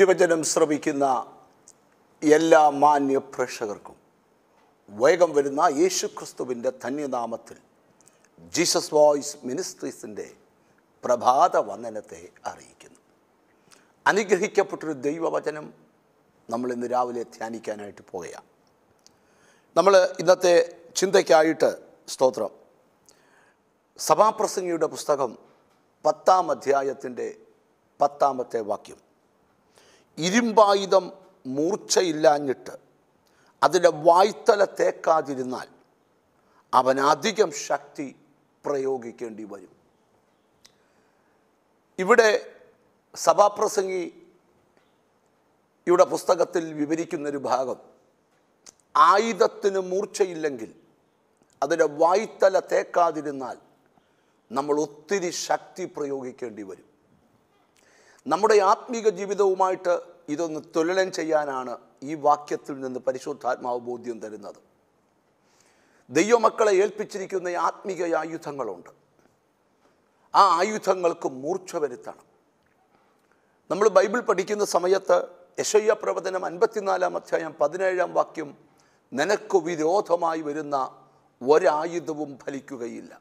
തിരുവചനം ശ്രവിക്കുന്ന എല്ലാ മാന്യ പ്രേക്ഷകർക്കും വേഗം വരുന്ന യേശു ക്രിസ്തുവിൻ്റെ ധന്യനാമത്തിൽ ജീസസ് വോയിസ് മിനിസ്ട്രീസിൻ്റെ പ്രഭാത വന്ദനത്തെ അറിയിക്കുന്നു അനുഗ്രഹിക്കപ്പെട്ടൊരു ദൈവവചനം നമ്മൾ ഇന്ന് രാവിലെ ധ്യാനിക്കാനായിട്ട് പോവുകയാണ് നമ്മൾ ഇന്നത്തെ ചിന്തയ്ക്കായിട്ട് സ്തോത്രം സഭാപ്രസംഗിയുടെ പുസ്തകം പത്താം അധ്യായത്തിൻ്റെ പത്താമത്തെ വാക്യം ഇരുമ്പായുധം മൂർച്ചയില്ലാഞ്ഞിട്ട് അതിൻ്റെ വായ്ത്തല തേക്കാതിരുന്നാൽ അവനധികം ശക്തി പ്രയോഗിക്കേണ്ടി വരും ഇവിടെ സഭാപ്രസംഗി ഇവിടെ പുസ്തകത്തിൽ വിവരിക്കുന്നൊരു ഭാഗം ആയുധത്തിന് മൂർച്ചയില്ലെങ്കിൽ അതിൻ്റെ വായ്ത്തല തേക്കാതിരുന്നാൽ നമ്മൾ ഒത്തിരി ശക്തി പ്രയോഗിക്കേണ്ടി വരും നമ്മുടെ ആത്മീക ജീവിതവുമായിട്ട് ഇതൊന്ന് തുലനം ചെയ്യാനാണ് ഈ വാക്യത്തിൽ നിന്ന് പരിശുദ്ധാത്മാവ് ബോധ്യം തരുന്നത് ദൈവമക്കളെ ഏൽപ്പിച്ചിരിക്കുന്ന ആത്മീക ആയുധങ്ങളുണ്ട് ആ ആയുധങ്ങൾക്ക് മൂർച്ച വരുത്തണം നമ്മൾ ബൈബിൾ പഠിക്കുന്ന സമയത്ത് യശയ്യ പ്രവചനം അൻപത്തിനാലാം അധ്യായം പതിനേഴാം വാക്യം നിനക്ക് വിരോധമായി വരുന്ന ഒരായുധവും ഫലിക്കുകയില്ല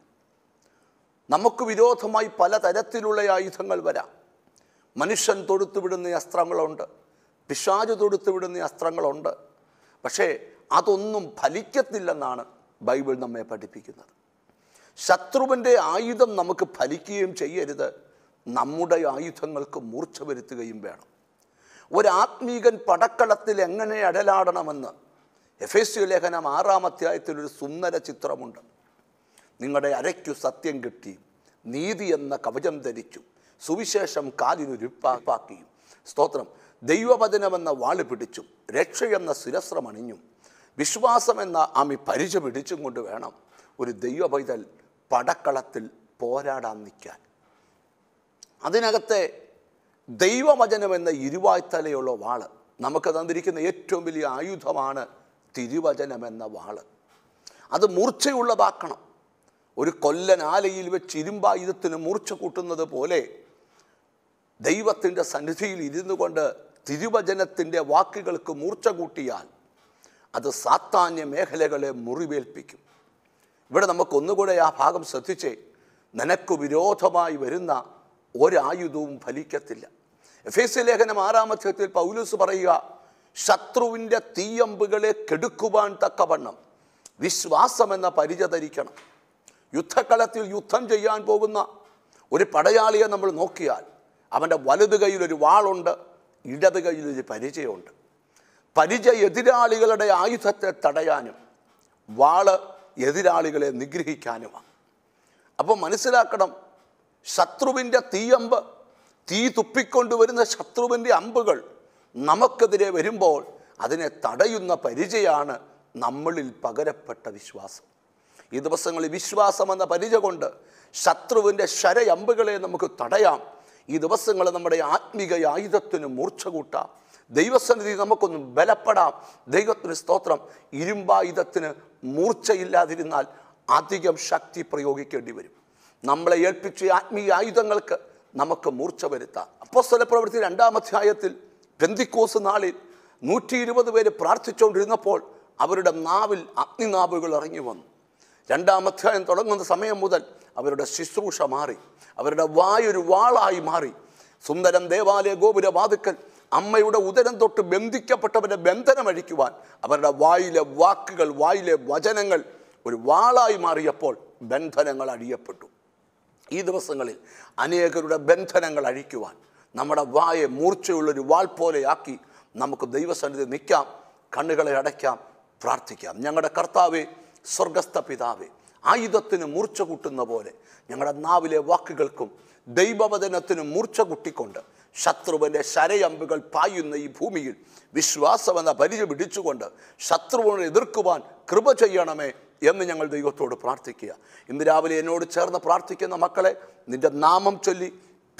നമുക്ക് വിരോധമായി പലതരത്തിലുള്ള ആയുധങ്ങൾ വരാം മനുഷ്യൻ തൊടുത്തുവിടുന്ന അസ്ത്രങ്ങളുണ്ട് പിശാജ് തൊടുത്തുവിടുന്ന അസ്ത്രങ്ങളുണ്ട് പക്ഷേ അതൊന്നും ഫലിക്കത്തില്ലെന്നാണ് ബൈബിൾ നമ്മെ പഠിപ്പിക്കുന്നത് ശത്രുവിൻ്റെ ആയുധം നമുക്ക് ഫലിക്കുകയും ചെയ്യരുത് നമ്മുടെ ആയുധങ്ങൾക്ക് മൂർച്ച വരുത്തുകയും വേണം ഒരാത്മീകൻ പടക്കളത്തിൽ എങ്ങനെ അടലാടണമെന്ന് എഫ് എസ് യു ലേഖനം ആറാം അധ്യായത്തിൽ ഒരു സുന്ദര ചിത്രമുണ്ട് നിങ്ങളുടെ അരയ്ക്കു സത്യം കിട്ടി നീതി എന്ന കവചം ധരിച്ചു സുവിശേഷം കാതിനുരുപ്പാക്കിയും സ്തോത്രം ദൈവവചനമെന്ന വാള് പിടിച്ചും രക്ഷയെന്ന ശിരസ്രമണിഞ്ഞും വിശ്വാസമെന്ന ആമി പരിച പിടിച്ചും കൊണ്ട് വേണം ഒരു ദൈവ പൈതൽ പടക്കളത്തിൽ പോരാടാൻ നിൽക്കാൻ അതിനകത്തെ ദൈവവചനമെന്ന ഇരുവായ്ത്തലയുള്ള വാള് നമുക്ക് തന്നിരിക്കുന്ന ഏറ്റവും വലിയ ആയുധമാണ് തിരുവചനമെന്ന വാള് അത് മൂർച്ചയുള്ളതാക്കണം ഒരു കൊല്ലൻ ആലയിൽ വെച്ച് ഇരുമ്പായുധത്തിന് മൂർച്ച കൂട്ടുന്നത് പോലെ ദൈവത്തിൻ്റെ സന്നിധിയിൽ ഇരുന്നു കൊണ്ട് തിരുവചനത്തിൻ്റെ വാക്കുകൾക്ക് മൂർച്ച കൂട്ടിയാൽ അത് സാത്താന്യ മേഖലകളെ മുറിവേൽപ്പിക്കും ഇവിടെ നമുക്കൊന്നുകൂടെ ആ ഭാഗം ശ്രദ്ധിച്ചേ നിനക്ക് വിരോധമായി വരുന്ന ഒരായുധവും ഫലിക്കത്തില്ല എഫ് സി ലേഖനം ആറാമധ്യത്തിൽ പൗലൂസ് പറയുക ശത്രുവിൻ്റെ തീയമ്പുകളെ കെടുക്കുവാൻ തക്കവണ്ണം വിശ്വാസമെന്ന പരിച ധരിക്കണം യുദ്ധക്കളത്തിൽ യുദ്ധം ചെയ്യാൻ പോകുന്ന ഒരു പടയാളിയെ നമ്മൾ നോക്കിയാൽ അവൻ്റെ വലതു കയ്യിലൊരു വാളുണ്ട് ഇടത് കയ്യിലൊരു പരിചയമുണ്ട് പരിചയ എതിരാളികളുടെ ആയുധത്തെ തടയാനും വാള് എതിരാളികളെ നിഗ്രഹിക്കാനുമാണ് അപ്പോൾ മനസ്സിലാക്കണം ശത്രുവിൻ്റെ തീയമ്പ് തീ തുപ്പിക്കൊണ്ടുവരുന്ന ശത്രുവിൻ്റെ അമ്പുകൾ നമുക്കെതിരെ വരുമ്പോൾ അതിനെ തടയുന്ന പരിചയമാണ് നമ്മളിൽ പകരപ്പെട്ട വിശ്വാസം ഈ ദിവസങ്ങളിൽ വിശ്വാസം എന്ന പരിചയ കൊണ്ട് ശത്രുവിൻ്റെ ശരയമ്പുകളെ നമുക്ക് തടയാം ഈ ദിവസങ്ങൾ നമ്മുടെ ആത്മീക ആയുധത്തിന് മൂർച്ച കൂട്ടാം ദൈവസന്നിധി നമുക്കൊന്ന് ബലപ്പെടാം ദൈവത്തിന് സ്തോത്രം ഇരുമ്പായുധത്തിന് മൂർച്ചയില്ലാതിരുന്നാൽ അധികം ശക്തി പ്രയോഗിക്കേണ്ടി വരും നമ്മളെ ഏൽപ്പിച്ച ആത്മീയ ആയുധങ്ങൾക്ക് നമുക്ക് മൂർച്ച വരുത്താം അപ്പോൾ സ്ഥലപ്രവൃത്തി രണ്ടാമധ്യായത്തിൽ പെന്തിക്കോസ് നാളിൽ നൂറ്റി ഇരുപത് പേര് പ്രാർത്ഥിച്ചുകൊണ്ടിരുന്നപ്പോൾ അവരുടെ നാവിൽ അഗ്നിനാവുകൾ ഇറങ്ങി വന്നു രണ്ടാം അധ്യായം തുടങ്ങുന്ന സമയം മുതൽ അവരുടെ ശുശ്രൂഷ മാറി അവരുടെ വായൊരു വാളായി മാറി സുന്ദരം ദേവാലയ ഗോപുരവാതുക്കൽ അമ്മയുടെ ഉദരം തൊട്ട് ബന്ധിക്കപ്പെട്ടവരുടെ ബന്ധനം അഴിക്കുവാൻ അവരുടെ വായിലെ വാക്കുകൾ വായിലെ വചനങ്ങൾ ഒരു വാളായി മാറിയപ്പോൾ ബന്ധനങ്ങൾ അഴിയപ്പെട്ടു ഈ ദിവസങ്ങളിൽ അനേകരുടെ ബന്ധനങ്ങൾ അഴിക്കുവാൻ നമ്മുടെ വായെ മൂർച്ചയുള്ളൊരു വാൾ പോലെയാക്കി നമുക്ക് ദൈവസന്നിധി നിൽക്കാം കണ്ണുകളെ അടയ്ക്കാം പ്രാർത്ഥിക്കാം ഞങ്ങളുടെ കർത്താവ് സ്വർഗസ്ഥ പിതാവെ ആയുധത്തിന് മൂർച്ച കൂട്ടുന്ന പോലെ ഞങ്ങളുടെ നാവിലെ വാക്കുകൾക്കും ദൈവവചനത്തിനും മൂർച്ച കൂട്ടിക്കൊണ്ട് ശത്രുവിൻ്റെ ശരയമ്പുകൾ പായുന്ന ഈ ഭൂമിയിൽ വിശ്വാസമെന്ന പരിചയ പിടിച്ചുകൊണ്ട് ശത്രുവിനെ എതിർക്കുവാൻ കൃപ ചെയ്യണമേ എന്ന് ഞങ്ങൾ ദൈവത്തോട് പ്രാർത്ഥിക്കുക ഇന്ന് രാവിലെ എന്നോട് ചേർന്ന് പ്രാർത്ഥിക്കുന്ന മക്കളെ നിൻ്റെ നാമം ചൊല്ലി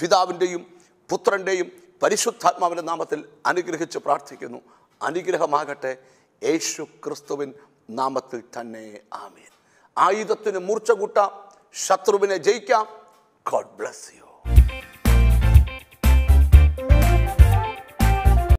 പിതാവിൻ്റെയും പുത്രൻ്റെയും പരിശുദ്ധാത്മാവിൻ്റെ നാമത്തിൽ അനുഗ്രഹിച്ച് പ്രാർത്ഥിക്കുന്നു അനുഗ്രഹമാകട്ടെ യേശു ക്രിസ്തുവിൻ നാമത്തിൽ തന്നെ ആമീൻ ആയുധത്തിന് മൂർച്ച കൂട്ടാം ശത്രുവിനെ ജയിക്കാം ഗോഡ് ബ്ലസ് യു